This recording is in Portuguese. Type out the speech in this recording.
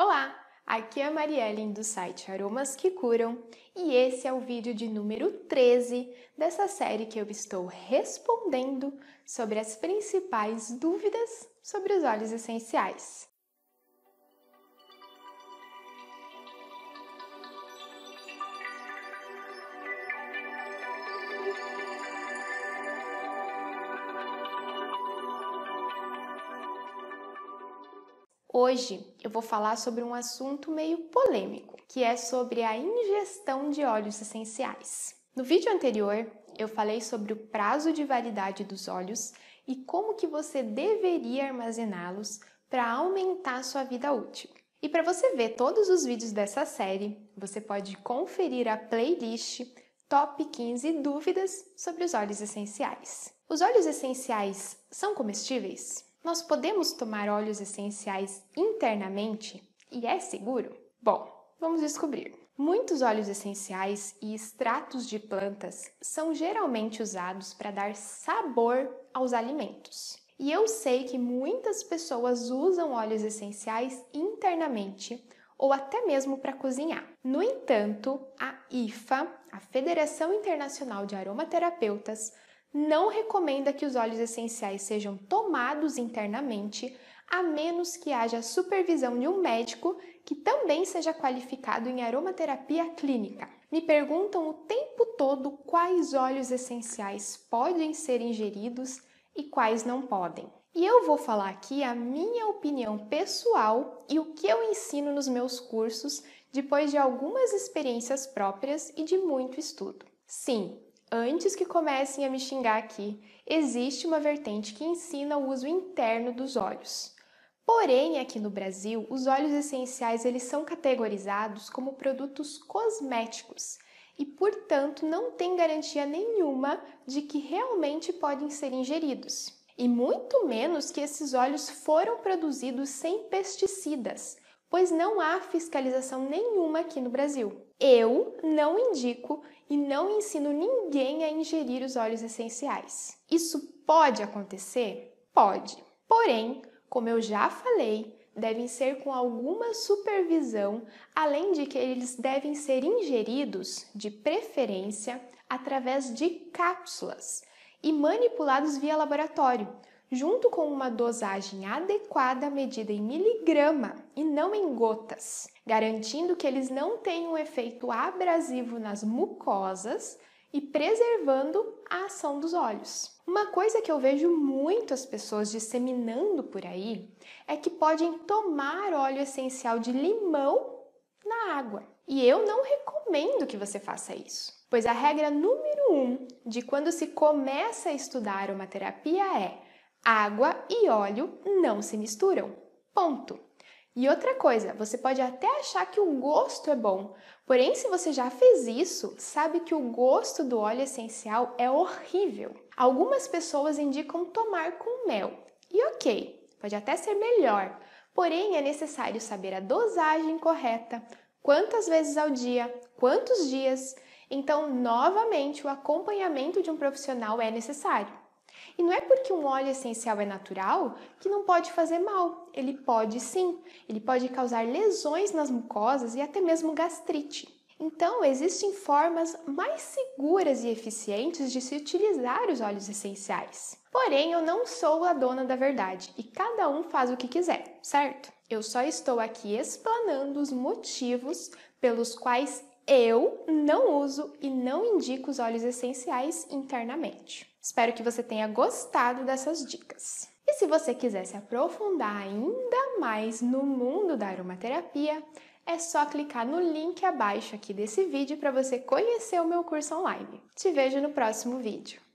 Olá, aqui é a Marielle do site Aromas que Curam e esse é o vídeo de número 13 dessa série que eu estou respondendo sobre as principais dúvidas sobre os óleos essenciais. Hoje eu vou falar sobre um assunto meio polêmico, que é sobre a ingestão de óleos essenciais. No vídeo anterior, eu falei sobre o prazo de validade dos óleos e como que você deveria armazená-los para aumentar sua vida útil. E para você ver todos os vídeos dessa série, você pode conferir a playlist Top 15 Dúvidas sobre os óleos essenciais. Os óleos essenciais são comestíveis? Nós podemos tomar óleos essenciais internamente e é seguro? Bom, vamos descobrir. Muitos óleos essenciais e extratos de plantas são geralmente usados para dar sabor aos alimentos. E eu sei que muitas pessoas usam óleos essenciais internamente ou até mesmo para cozinhar. No entanto, a IFA, a Federação Internacional de Aromaterapeutas, não recomenda que os óleos essenciais sejam tomados internamente, a menos que haja supervisão de um médico que também seja qualificado em aromaterapia clínica. Me perguntam o tempo todo quais óleos essenciais podem ser ingeridos e quais não podem. E eu vou falar aqui a minha opinião pessoal e o que eu ensino nos meus cursos depois de algumas experiências próprias e de muito estudo. Sim, Antes que comecem a me xingar aqui, existe uma vertente que ensina o uso interno dos olhos. Porém, aqui no Brasil, os óleos essenciais eles são categorizados como produtos cosméticos e, portanto, não tem garantia nenhuma de que realmente podem ser ingeridos. E muito menos que esses óleos foram produzidos sem pesticidas, pois não há fiscalização nenhuma aqui no Brasil. Eu não indico e não ensino ninguém a ingerir os óleos essenciais. Isso pode acontecer? Pode. Porém, como eu já falei, devem ser com alguma supervisão, além de que eles devem ser ingeridos, de preferência, através de cápsulas e manipulados via laboratório, junto com uma dosagem adequada medida em miligrama e não em gotas, garantindo que eles não tenham efeito abrasivo nas mucosas e preservando a ação dos olhos. Uma coisa que eu vejo muito as pessoas disseminando por aí é que podem tomar óleo essencial de limão na água. E eu não recomendo que você faça isso, pois a regra número um de quando se começa a estudar uma terapia é Água e óleo não se misturam. Ponto. E outra coisa, você pode até achar que o gosto é bom, porém, se você já fez isso, sabe que o gosto do óleo essencial é horrível. Algumas pessoas indicam tomar com mel, e ok, pode até ser melhor, porém, é necessário saber a dosagem correta, quantas vezes ao dia, quantos dias. Então, novamente, o acompanhamento de um profissional é necessário. E não é porque um óleo essencial é natural que não pode fazer mal. Ele pode sim. Ele pode causar lesões nas mucosas e até mesmo gastrite. Então, existem formas mais seguras e eficientes de se utilizar os óleos essenciais. Porém, eu não sou a dona da verdade e cada um faz o que quiser, certo? Eu só estou aqui explanando os motivos pelos quais eu não uso e não indico os óleos essenciais internamente. Espero que você tenha gostado dessas dicas. E se você quiser se aprofundar ainda mais no mundo da aromaterapia, é só clicar no link abaixo aqui desse vídeo para você conhecer o meu curso online. Te vejo no próximo vídeo.